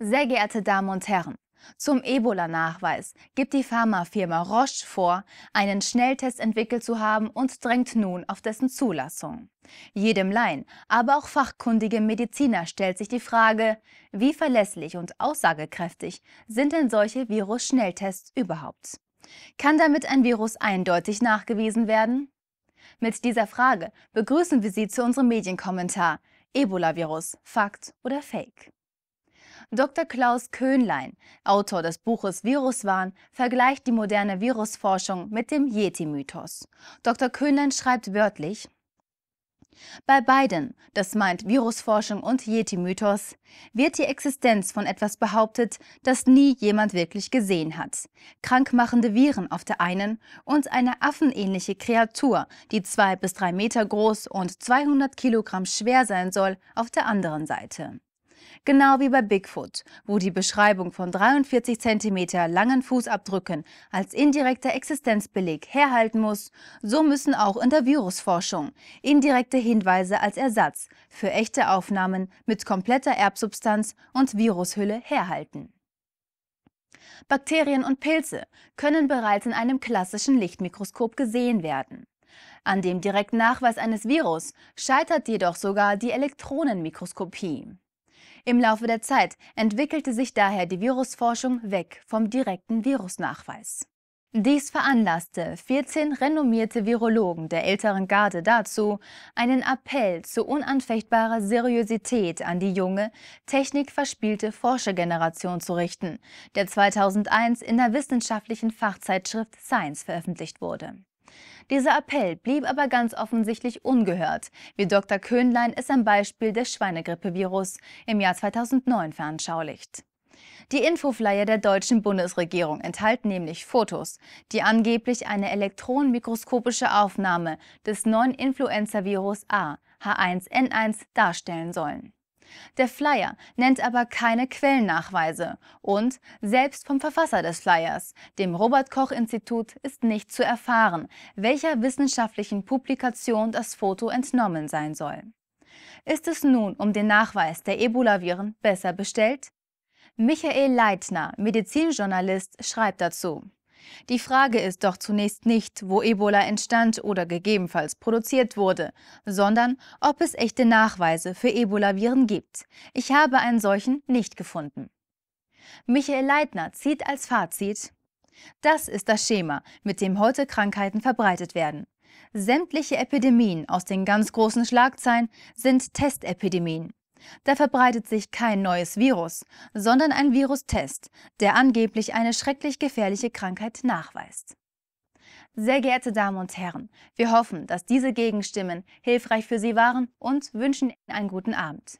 Sehr geehrte Damen und Herren, zum Ebola-Nachweis gibt die Pharmafirma Roche vor, einen Schnelltest entwickelt zu haben und drängt nun auf dessen Zulassung. Jedem Laien, aber auch fachkundigem Mediziner stellt sich die Frage, wie verlässlich und aussagekräftig sind denn solche Virus-Schnelltests überhaupt? Kann damit ein Virus eindeutig nachgewiesen werden? Mit dieser Frage begrüßen wir Sie zu unserem Medienkommentar Ebola-Virus, Fakt oder Fake? Dr. Klaus Köhnlein, Autor des Buches Viruswahn, vergleicht die moderne Virusforschung mit dem Yeti-Mythos. Dr. Köhnlein schreibt wörtlich, bei beiden, das meint Virusforschung und Yeti-Mythos, wird die Existenz von etwas behauptet, das nie jemand wirklich gesehen hat. Krankmachende Viren auf der einen und eine affenähnliche Kreatur, die zwei bis drei Meter groß und 200 Kilogramm schwer sein soll, auf der anderen Seite. Genau wie bei Bigfoot, wo die Beschreibung von 43 cm langen Fußabdrücken als indirekter Existenzbeleg herhalten muss, so müssen auch in der Virusforschung indirekte Hinweise als Ersatz für echte Aufnahmen mit kompletter Erbsubstanz und Virushülle herhalten. Bakterien und Pilze können bereits in einem klassischen Lichtmikroskop gesehen werden. An dem direkten Nachweis eines Virus scheitert jedoch sogar die Elektronenmikroskopie. Im Laufe der Zeit entwickelte sich daher die Virusforschung weg vom direkten Virusnachweis. Dies veranlasste 14 renommierte Virologen der älteren Garde dazu, einen Appell zu unanfechtbarer Seriosität an die junge, technikverspielte Forschergeneration zu richten, der 2001 in der wissenschaftlichen Fachzeitschrift Science veröffentlicht wurde. Dieser Appell blieb aber ganz offensichtlich ungehört, wie Dr. Köhnlein es am Beispiel des Schweinegrippevirus im Jahr 2009 veranschaulicht. Die Infoflyer der deutschen Bundesregierung enthalten nämlich Fotos, die angeblich eine elektronenmikroskopische Aufnahme des neuen Influenza-Virus A H1N1 darstellen sollen. Der Flyer nennt aber keine Quellennachweise und selbst vom Verfasser des Flyers, dem Robert Koch Institut, ist nicht zu erfahren, welcher wissenschaftlichen Publikation das Foto entnommen sein soll. Ist es nun um den Nachweis der Ebola-Viren besser bestellt? Michael Leitner, Medizinjournalist, schreibt dazu. Die Frage ist doch zunächst nicht, wo Ebola entstand oder gegebenenfalls produziert wurde, sondern ob es echte Nachweise für Ebola-Viren gibt. Ich habe einen solchen nicht gefunden. Michael Leitner zieht als Fazit, das ist das Schema, mit dem heute Krankheiten verbreitet werden. Sämtliche Epidemien aus den ganz großen Schlagzeilen sind Testepidemien. Da verbreitet sich kein neues Virus, sondern ein Virustest, der angeblich eine schrecklich gefährliche Krankheit nachweist. Sehr geehrte Damen und Herren, wir hoffen, dass diese Gegenstimmen hilfreich für Sie waren und wünschen Ihnen einen guten Abend.